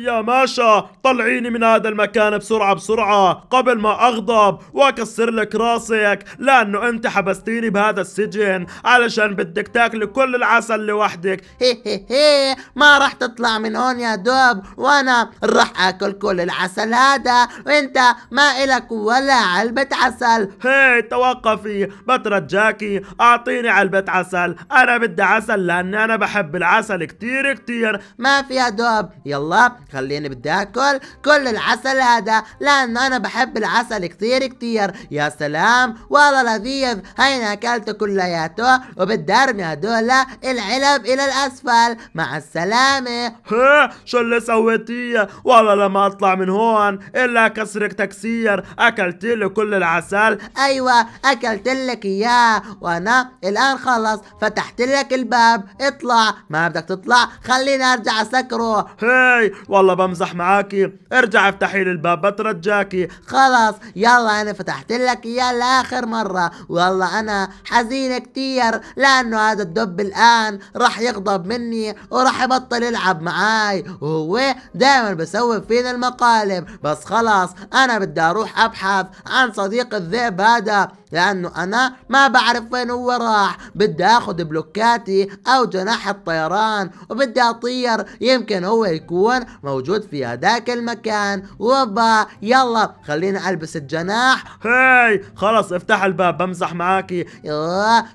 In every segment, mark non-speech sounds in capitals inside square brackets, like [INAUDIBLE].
يا ماشا طلعيني من هذا المكان بسرعة بسرعة قبل ما أغضب وأكسر لك راسك لأنه أنت حبستيني بهذا السجن علشان بدك تاكل كل العسل لوحدك [LAUGHS] هي هي هي ما راح تطلع من هون يا دوب وأنا راح آكل كل العسل هذا وأنت ما إلك ولا علبة عسل [LAUGHS] هي توقفي بترجاكي أعطيني علبة عسل أنا بدي عسل لأني أنا بحب العسل كتير كتير ما في يا دوب يلا خليني بدي اكل كل العسل هذا لانه انا بحب العسل كثير كثير يا سلام والله لذيذ هينا اكلته كلياته وبدي ارمي هدول العلب الى الاسفل مع السلامة ها شو اللي سويتيه والله لما اطلع من هون الا كسرك تكسير اكلت لي كل العسل ايوه اكلت لك اياه وانا الان خلص فتحت لك الباب اطلع ما بدك تطلع خليني ارجع اسكره هاي والله بمزح معاكي ارجع افتحي لي الباب بترجاكي خلاص يلا انا فتحت لك اياه لاخر مره والله انا حزين كتير لانه هذا الدب الان راح يغضب مني وراح يبطل يلعب معاي وهو دائما بسوي فينا المقالب بس خلاص انا بدي اروح ابحث عن صديق الذئب هذا لانه انا ما بعرف وين هو راح بدي اخذ بلوكاتي او جناح الطيران وبدي اطير يمكن هو يكون موجود في هذاك المكان وبا يلا خلينا البس الجناح هاي خلص افتح الباب بمزح معاكي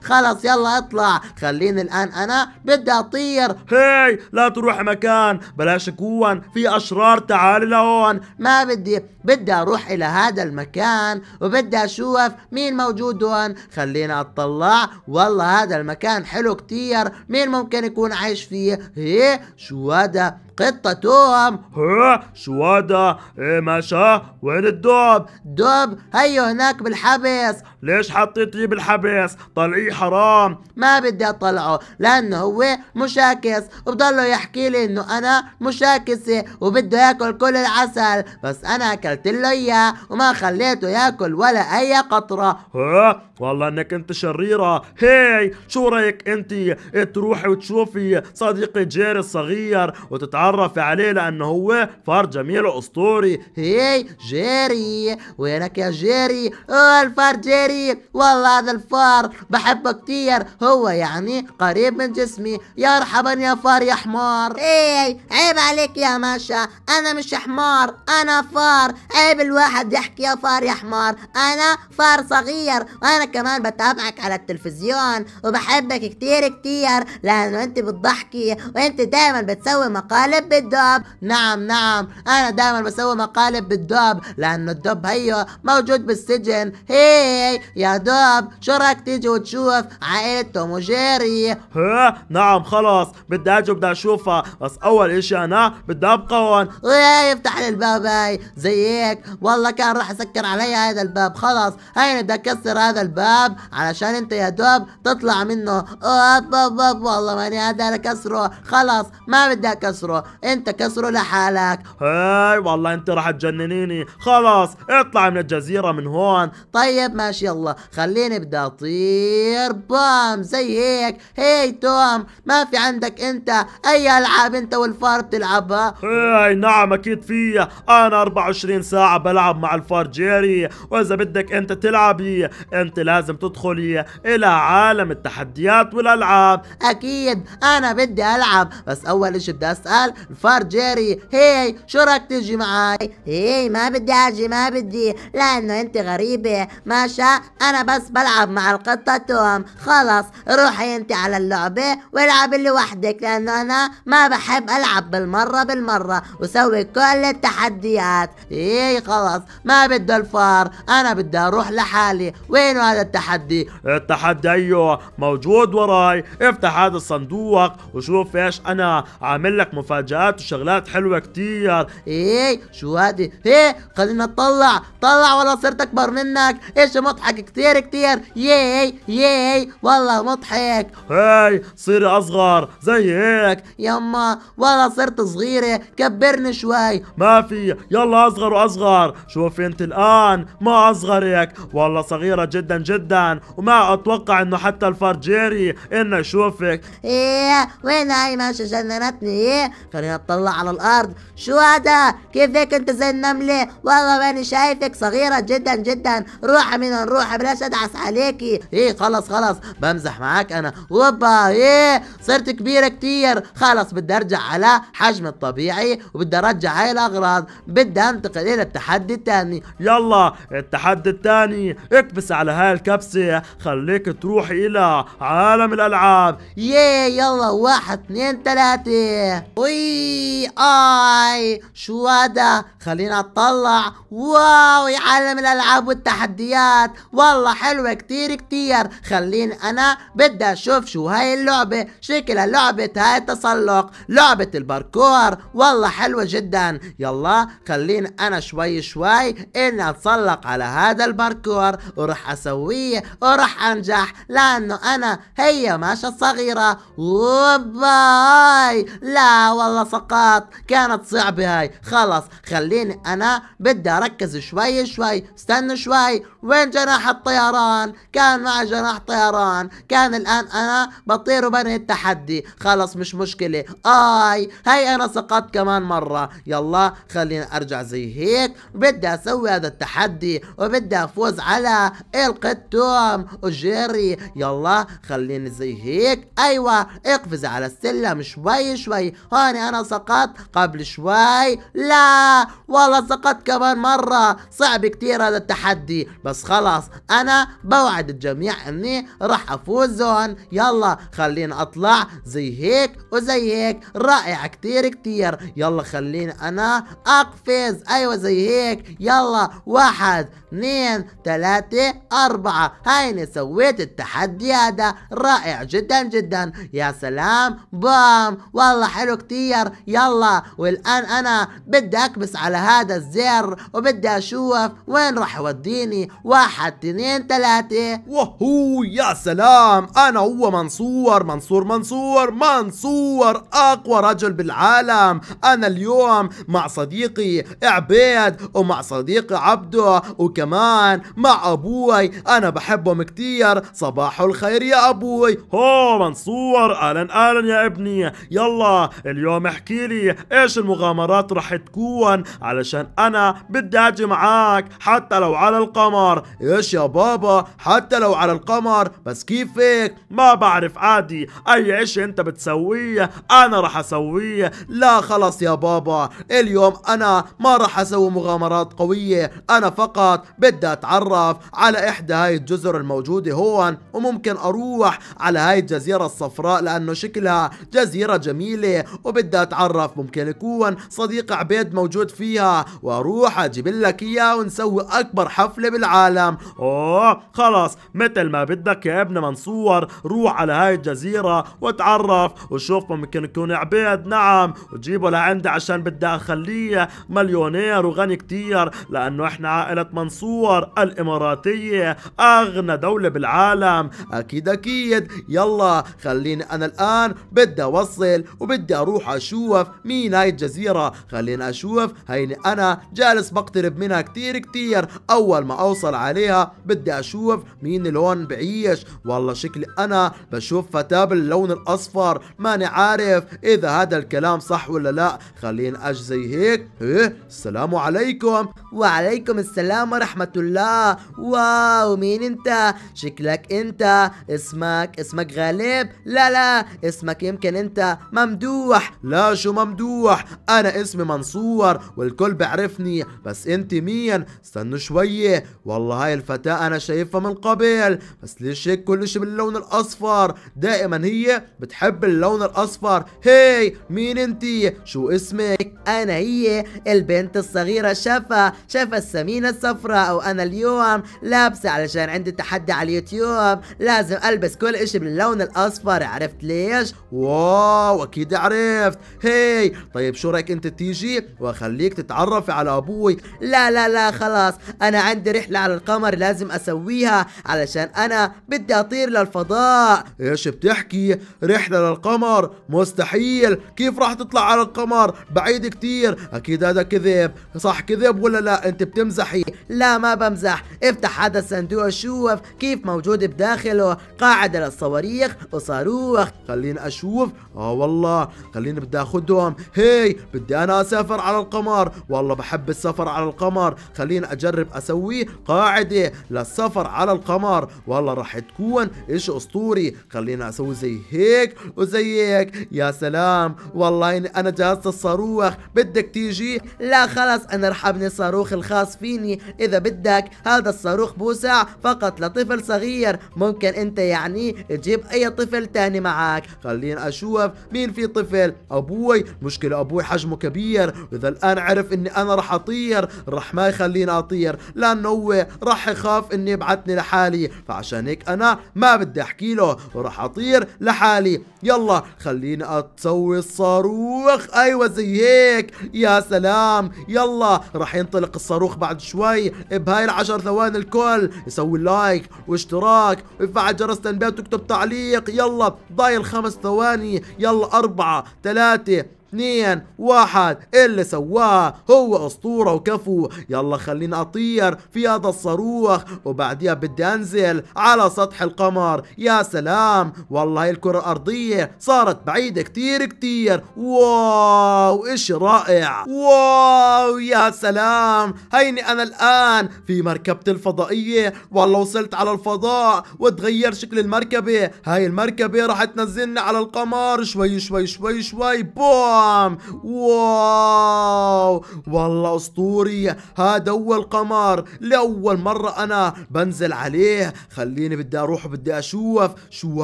خلص يلا اطلع خليني الان انا بدي اطير هاي لا تروح مكان بلاش كون في اشرار تعال لهون ما بدي بدي اروح الى هذا المكان وبدي اشوف مين موجود هون خلينا اطلع والله هذا المكان حلو كتير مين ممكن يكون عايش فيه ايه شو هذا قطة توم ها شو هذا ايه ماشا وين الدوب دوب هيو هناك بالحبس ليش حطيتيه بالحبس طلعيه حرام ما بدي اطلعه لانه هو مشاكس وبضله يحكي لي انه انا مشاكسة وبده ياكل كل العسل بس انا اكلت له اياه وما خليته ياكل ولا اي قطرة ها والله انك انت شريرة هي شو رايك انت إيه تروحي وتشوفي صديقي جيري الصغير وتتعرفي عليه لانه هو فار جميل واسطوري هي جيري وينك يا جيري اوه الفار جيري كريم والله هذا الفار بحبه كتير هو يعني قريب من جسمي يرحبا يا فار يا حمار ايه عيب عليك يا ماشا انا مش حمار انا فار عيب الواحد يحكي يا فار يا حمار انا فار صغير وانا كمان بتابعك على التلفزيون وبحبك كتير كتير لانه انت بتضحكي وانت دايما بتسوي مقالب بالدب نعم نعم انا دايما بسوي مقالب بالدب لانه الدب هيو موجود بالسجن هي يا دوب شو رايك تيجي وتشوف عائلتهم توم وجيري ها نعم خلاص بدي اجي وبدي اشوفها بس اول اشي انا بدي ابقى هون ايه افتح لي الباب هاي زي هيك والله كان راح يسكر علي هذا الباب خلاص هاي بدي اكسر هذا الباب علشان انت يا دوب تطلع منه اوب اوب اوب والله ماني قادر اكسره خلاص ما بدي اكسره انت كسره لحالك هاي والله انت راح تجننيني خلاص اطلع من الجزيرة من هون طيب ماشي يلا خليني بدي اطير بام زي هيك هي توم ما في عندك انت اي العاب انت والفار بتلعبها اي نعم اكيد في انا 24 ساعة بلعب مع الفار جيري واذا بدك انت تلعبي انت لازم تدخلي الى عالم التحديات والالعاب اكيد انا بدي العب بس اول اشي بدي اسأل الفار جيري هي شو رايك تيجي معي هي ما بدي اجي ما بدي لانه انت غريبة ماشي انا بس بلعب مع القطة توم خلاص روحي انت على اللعبة والعبي لوحدك لانه انا ما بحب العب بالمرة بالمرة وسوي كل التحديات ايه خلاص ما بده الفار انا بدي اروح لحالي وين هذا التحدي التحدي ايوه موجود وراي افتح هذا الصندوق وشوف ايش انا عامل لك مفاجآت وشغلات حلوة كتير ايه شو هادي ايه خلينا نطلع طلع ولا صرت اكبر منك ايش مضحك بضحك كتير كتير ياي ياي والله مضحك هاي صيري اصغر زي هيك يما والله صرت صغيرة كبرني شوي ما في يلا اصغر واصغر شوفي انت الان ما اصغرك والله صغيرة جدا جدا وما اتوقع انه حتى الفرجيري انه يشوفك ايه وين هاي ماشي جننتني ايه خليني اطلع على الارض شو هذا كيف هيك انت زي النملة والله ماني شايفك صغيرة جدا جدا روح من روح بلاش ادعس عليكي ايه خلص خلص بمزح معاك انا وبا ايه صرت كبيره كتير خلص بدي ارجع على حجم الطبيعي وبدي ارجع هاي الاغراض بدي انتقل الى التحدي الثاني يلا التحدي الثاني اكبس على هاي الكبسه خليك تروحي الى عالم الالعاب ييه يلا واحد اثنين ثلاثه وي اي شو هذا خلينا نطلع واو يا عالم الالعاب والتحديات والله حلوة كتير كتير خليني انا بدي اشوف شو هاي اللعبة شكلها لعبة هاي التسلق لعبة الباركور والله حلوة جدا يلا خليني انا شوي شوي اني اتسلق على هذا الباركور وراح اسويه وراح انجح لانه انا هي ماشية صغيرة وباي لا والله سقط كانت صعبة هاي خلص خليني انا بدي اركز شوي شوي استنى شوي وين جرى جناح الطيران كان معي جناح طيران كان الآن أنا بطير وبنهي التحدي خلص مش مشكلة آي هاي أنا سقطت كمان مرة يلا خلينا أرجع زي هيك بدي أسوي هذا التحدي وبدي أفوز على القتوم وجيري يلا خليني زي هيك أيوة اقفز على السلم شوي شوي هاني أنا سقطت قبل شوي لا والله سقطت كمان مرة صعب كتير هذا التحدي بس خلص خلاص انا بوعد الجميع اني راح افوز هون يلا خليني اطلع زي هيك وزي هيك رائع كتير كتير يلا خليني انا اقفز ايوه زي هيك يلا واحد اثنين ثلاثة أربعة هيني سويت التحدي هذا رائع جدا جدا يا سلام بام والله حلو كتير يلا والآن أنا بدي أكبس على هذا الزر وبدي أشوف وين راح يوديني واحد واحد اثنين ثلاثة وهو يا سلام انا هو منصور منصور منصور منصور اقوى رجل بالعالم انا اليوم مع صديقي عبيد ومع صديقي عبده وكمان مع ابوي انا بحبهم كتير صباح الخير يا ابوي هو منصور اهلا اهلا يا ابني يلا اليوم احكي لي ايش المغامرات رح تكون علشان انا بدي اجي معاك حتى لو على القمر معلش يا بابا حتى لو على القمر بس كيفك ما بعرف عادي اي اشي انت بتسويه انا رح اسويه لا خلص يا بابا اليوم انا ما رح اسوي مغامرات قوية انا فقط بدي اتعرف على احدى هاي الجزر الموجودة هون وممكن اروح على هاي الجزيرة الصفراء لانه شكلها جزيرة جميلة وبدي اتعرف ممكن يكون صديق عبيد موجود فيها واروح اجيب لك اياه ونسوي اكبر حفلة بالعالم اوه خلص مثل ما بدك يا ابن منصور روح على هاي الجزيرة وتعرف وشوف ممكن يكون عبيد نعم وجيبه لعندي عشان بدي اخليه مليونير وغني كتير لانه احنا عائلة منصور الاماراتية اغنى دولة بالعالم اكيد اكيد يلا خليني انا الان بدي اوصل وبدي اروح اشوف مين هاي الجزيرة خليني اشوف هيني انا جالس بقترب منها كتير كتير اول ما اوصل عليها بدي اشوف مين لون بعيش والله شكلي انا بشوف فتاة باللون الاصفر ماني عارف اذا هذا الكلام صح ولا لا خليني اجي زي هيك ايه السلام عليكم وعليكم السلام ورحمة الله واو مين انت شكلك انت اسمك اسمك غالب لا لا اسمك يمكن انت ممدوح لا شو ممدوح انا اسمي منصور والكل بعرفني بس انت مين استنوا شوية والله هاي الفتاة أنا شايفها من قبل بس ليش هيك كل شيء باللون الأصفر دائما هي بتحب اللون الأصفر هي مين أنتي شو اسمك أنا هي البنت الصغيرة شفا شفا السمينة الصفراء وأنا اليوم لابسة علشان عندي تحدي على اليوتيوب لازم ألبس كل شيء باللون الأصفر عرفت ليش واو أكيد عرفت هي طيب شو رأيك أنت تيجي وأخليك تتعرفي على أبوي لا لا لا خلاص أنا عندي رحلة على القمر مطار لازم اسويها علشان انا بدي اطير للفضاء ايش بتحكي رحله للقمر مستحيل كيف راح تطلع على القمر بعيد كتير اكيد هذا كذب صح كذب ولا لا انت بتمزحي لا ما بمزح افتح هذا الصندوق شوف كيف موجود بداخله قاعده للصواريخ وصاروخ خليني اشوف اه والله خليني بدي اخدهم هي بدي انا اسافر على القمر والله بحب السفر على القمر خليني اجرب اسوي قاعده الجاية للسفر على القمر والله راح تكون إشي أسطوري خلينا أسوي زي هيك وزي هيك يا سلام والله أنا جهزت الصاروخ بدك تيجي لا خلص أنا رح أبني الصاروخ الخاص فيني إذا بدك هذا الصاروخ بوسع فقط لطفل صغير ممكن أنت يعني تجيب أي طفل تاني معك خلينا أشوف مين في طفل أبوي مشكلة أبوي حجمه كبير إذا الآن عرف إني أنا راح أطير راح ما يخليني أطير لأنه هو راح يخاف اني ابعتني لحالي فعشان هيك انا ما بدي احكي له وراح اطير لحالي يلا خليني اتسوي الصاروخ ايوه زي هيك يا سلام يلا راح ينطلق الصاروخ بعد شوي بهاي العشر ثواني الكل يسوي لايك واشتراك ويفعل جرس تنبيه وتكتب تعليق يلا ضايل خمس ثواني يلا أربعة ثلاثة اثنين واحد إيه اللي سواه هو اسطورة وكفو يلا خليني اطير في هذا الصاروخ وبعديها بدي انزل على سطح القمر يا سلام والله الكرة الارضية صارت بعيدة كتير كتير واو ايش رائع واو يا سلام هيني انا الان في مركبتي الفضائية والله وصلت على الفضاء وتغير شكل المركبة هاي المركبة راح تنزلني على القمر شوي شوي شوي شوي بوم الحرام واو والله اسطوري هذا هو القمر لاول مرة انا بنزل عليه خليني بدي اروح بدي اشوف شو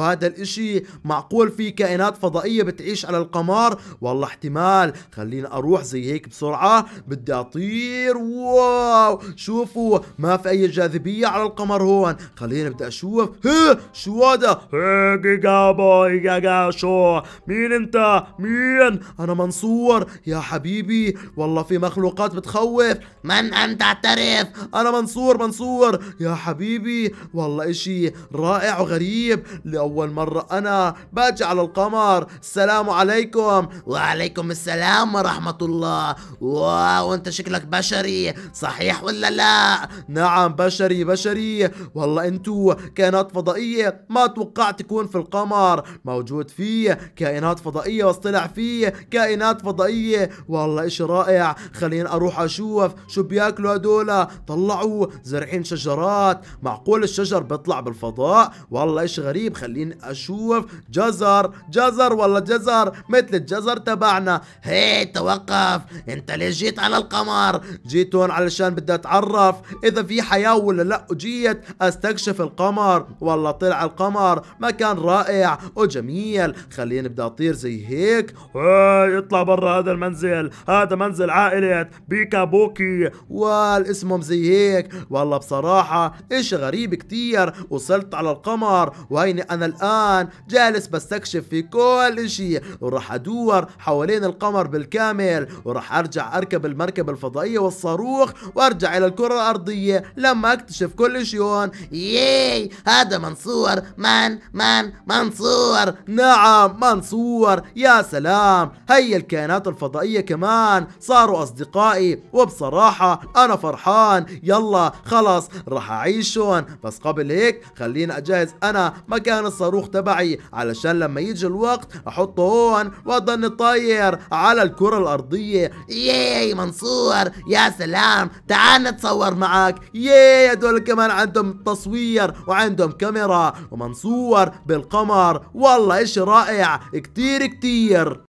هذا الاشي معقول في كائنات فضائية بتعيش على القمر والله احتمال خليني اروح زي هيك بسرعة بدي اطير واو شوفوا ما في اي جاذبية على القمر هون خليني بدي اشوف ها شو هذا جيجا باي جيجا شو مين انت مين انا منصور يا حبيبي والله في مخلوقات بتخوف من انت تعترف انا منصور منصور يا حبيبي والله اشي رائع وغريب لاول مرة انا باجي على القمر السلام عليكم وعليكم السلام ورحمة الله واو انت شكلك بشري صحيح ولا لا نعم بشري بشري والله انتو كائنات فضائية ما توقعت تكون في القمر موجود فيه كائنات فضائية بس طلع فيه كائنات فضائية والله اشي رائع خليني اروح اشوف شو بياكلوا هدول طلعوا زارعين شجرات معقول الشجر بيطلع بالفضاء والله اشي غريب خليني اشوف جزر جزر والله جزر مثل الجزر تبعنا هي توقف انت ليش جيت على القمر جيت هون علشان بدي اتعرف اذا في حياة ولا لا وجيت استكشف القمر والله طلع القمر مكان رائع وجميل خليني بدي اطير زي هيك يطلع برا هذا المنزل هذا منزل عائلة بيكا بوكي والاسمهم زي هيك والله بصراحة إشي غريب كتير وصلت على القمر وهيني أنا الآن جالس بستكشف في كل إشي وراح أدور حوالين القمر بالكامل وراح أرجع أركب المركبة الفضائية والصاروخ وأرجع إلى الكرة الأرضية لما أكتشف كل شيء هون ياي هذا منصور من من منصور نعم منصور يا سلام هيا الكائنات الفضائية كمان صاروا أصدقائي وبصراحة أنا فرحان يلا خلص راح أعيشون بس قبل هيك خلينا أجهز أنا مكان الصاروخ تبعي علشان لما يجي الوقت أحطه هون وأضل طاير على الكرة الأرضية ياي منصور يا سلام تعال نتصور معك ياي هدول كمان عندهم تصوير وعندهم كاميرا ومنصور بالقمر والله إشي رائع كتير كتير